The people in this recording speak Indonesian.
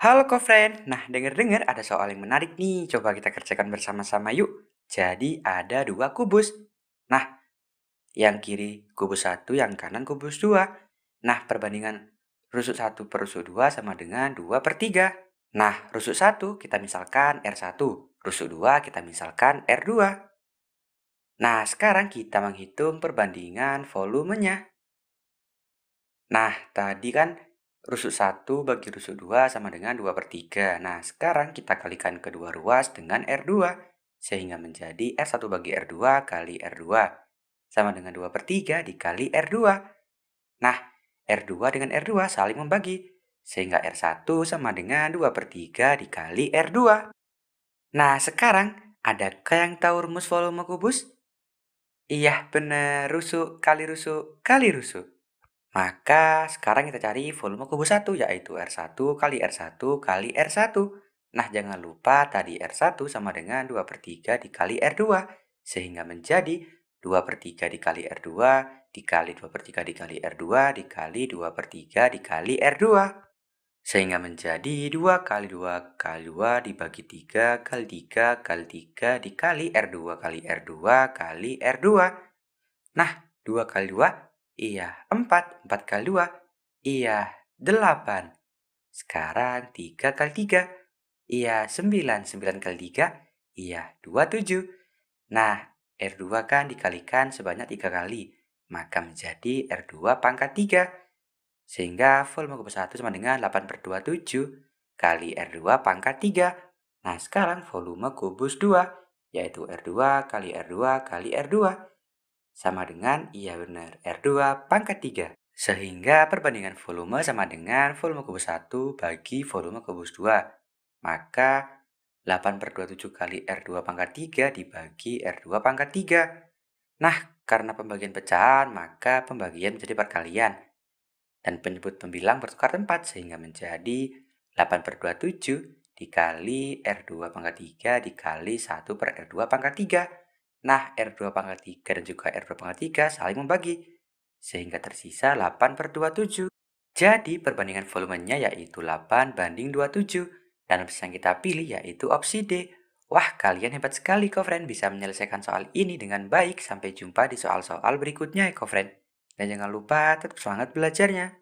Halo kofren, nah denger-dengar ada soal yang menarik nih, coba kita kerjakan bersama-sama yuk. Jadi ada dua kubus. Nah, yang kiri kubus 1, yang kanan kubus 2. Nah, perbandingan rusuk 1 per rusuk 2 sama dengan 2 per 3. Nah, rusuk 1 kita misalkan R1, rusuk 2 kita misalkan R2. Nah, sekarang kita menghitung perbandingan volumenya. Nah, tadi kan Rusuk 1 bagi rusuk 2 sama dengan 2 per 3. Nah, sekarang kita kalikan kedua ruas dengan R2, sehingga menjadi R1 bagi R2 kali R2, sama dengan 2 per 3 dikali R2. Nah, R2 dengan R2 saling membagi, sehingga R1 sama dengan 2 per 3 dikali R2. Nah, sekarang adakah yang tahu rumus volume kubus? Iya, benar. Rusuk kali rusuk kali rusuk. Maka sekarang kita cari volume kubu 1 yaitu R1 kali R1 kali R1. Nah jangan lupa tadi R1 sama dengan 2 per 3 dikali R2 sehingga menjadi 2 per 3 dikali R2 dikali 2 per 3 dikali R2 dikali 2 per 3 dikali R2 sehingga menjadi 2 kali 2 kali 2 dibagi 3 kali 3 kali 3 dikali R2 kali R2 kali R2 Nah 2 kali 2 Iya, empat empat kali dua Iya, delapan Sekarang tiga kali tiga Iya, sembilan sembilan kali tiga Iya, dua tujuh Nah, R2 kan dikalikan sebanyak tiga kali. Maka menjadi R2 pangkat tiga Sehingga volume kubus ke sama dengan 8 per 2, 7 kali R2 pangkat tiga Nah, sekarang volume kubus dua yaitu R2 kali R2 kali R2 sama dengan iya benar R2 pangkat 3. Sehingga perbandingan volume sama dengan volume kubus 1 bagi volume kubus 2. Maka 8 per 27 kali R2 pangkat 3 dibagi R2 pangkat 3. Nah, karena pembagian pecahan, maka pembagian menjadi perkalian. Dan penyebut pembilang bertukar tempat sehingga menjadi 8 per 27 dikali R2 pangkat 3 dikali 1 per R2 pangkat 3. Nah, R2 pangkat 3 dan juga R2 pangkat 3 saling membagi, sehingga tersisa 8 per 27. Jadi, perbandingan volumenya yaitu 8 banding 27, dan opsi yang kita pilih yaitu opsi D. Wah, kalian hebat sekali, Kofren, bisa menyelesaikan soal ini dengan baik. Sampai jumpa di soal-soal berikutnya, ya, Kofren. Dan jangan lupa tetap semangat belajarnya.